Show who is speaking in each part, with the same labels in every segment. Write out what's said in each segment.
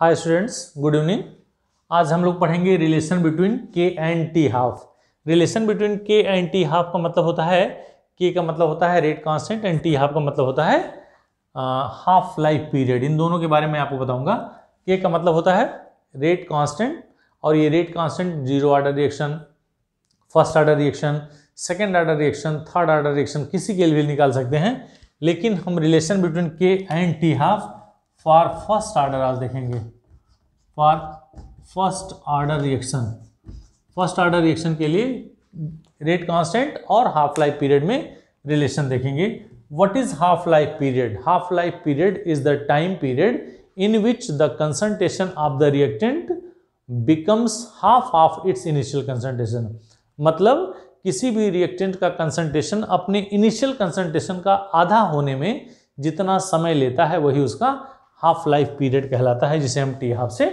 Speaker 1: hi students good evening आज हम लोग पढ़ेंगे relation between K and T half relation between K and T half का मतलब होता है के का मतलब होता है rate constant and T half का मतलब होता है हाफ लाइफ पीरियड इन दोनों के बारे में आपको बताऊंगा के का मतलब होता है रेट कांस्टेंट और ये rate constant zero order reaction first order reaction second order reaction third order reaction किसी के लिए निकाल सकते हैं लेकिन हम relation between K and T half for first order आज देखेंगे for first order reaction first order reaction के लिए रेट कांस्टेंट और हाफ लाइफ पीरियड में रिलेशन देखेंगे what is half life period half life period is the time period in which the concentration of the reactant becomes half of its initial concentration मतलब किसी भी reactant का concentration अपने initial concentration का आधा होने में जितना समय लेता है वही उसका हाफ लाइफ पीरियड कहलाता है जिसे हम टी हाफ से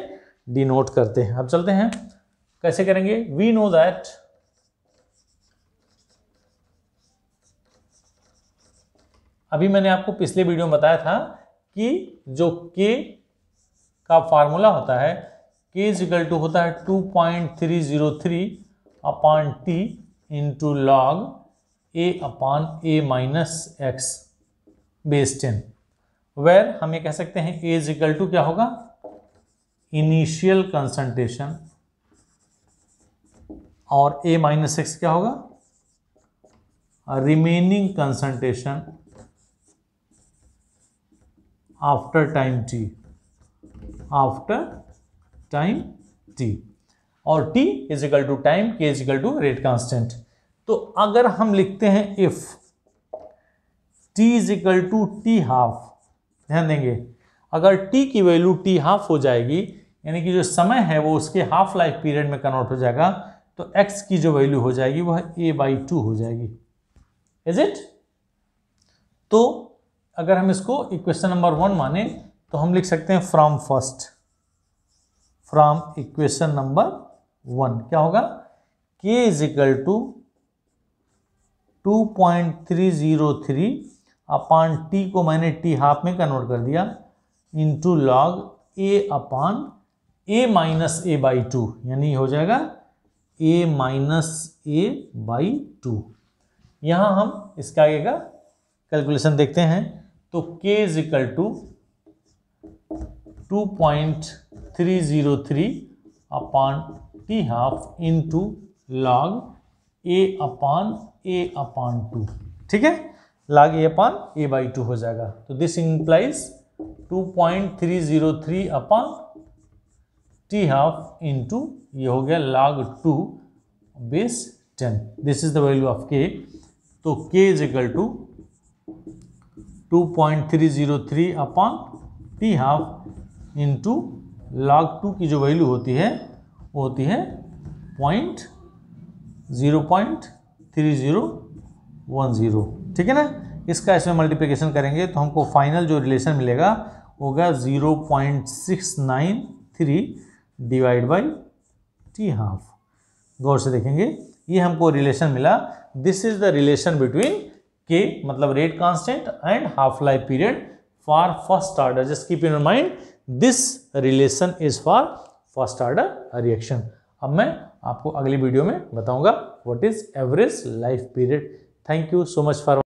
Speaker 1: डिनोट करते हैं अब चलते हैं कैसे करेंगे वी नो दैट अभी मैंने आपको पिछले वीडियो में बताया था कि जो के का फार्मूला होता है के इज इक्वल टू होता है two point three zero three upon T into log A upon A minus X base ten where हम ये कह सकते हैं ए इज इक्वल टू क्या होगा इनिशियल कंसंट्रेशन और ए माइनस एक्स क्या होगा remaining concentration after time T after time T और T is equal to time K is equal to rate constant तो अगर हम लिखते हैं if T is equal to T half ध्यान देंगे अगर टी की वैल्यू टी हाफ हो जाएगी यानी कि जो समय है वो उसके हाफ लाइफ पीरियड में कन्वर्ट हो जाएगा तो एक्स की जो वैल्यू हो जाएगी वह ए बाई टू हो जाएगी इज इट तो अगर हम इसको इक्वेशन नंबर वन माने तो हम लिख सकते हैं from first from equation number one क्या होगा K is equal to two point three zero three upon T को मैंने टी हाफ में कन्वर्ट कर दिया two log A upon A minus A by two यानी हो जाएगा A minus A by two यहाँ हम इसका आगे का कैलकुलेशन देखते हैं तो K is equal to two point three zero three upon T half two log A upon A upon two ठीक है log A upon A by two हो जाएगा तो this implies 2.303 upon T half into ये हो गया log two base ten this is the value of K तो K is equal to two point three zero three upon T half into log two की जो value होती है वो होती है point zero point three zero one zero ठीक है ना इसका इसमें मल्टीप्लिकेशन करेंगे तो हमको फाइनल जो रिलेशन मिलेगा होगा zero point six nine three divide by T half गौर से देखेंगे ये हमको रिलेशन मिला this is the relation between K मतलब rate constant and half life period for first order just keep in mind this relation is for first order reaction अब मैं आपको अगली वीडियो में बताऊंगा what is average life period Thank you so much for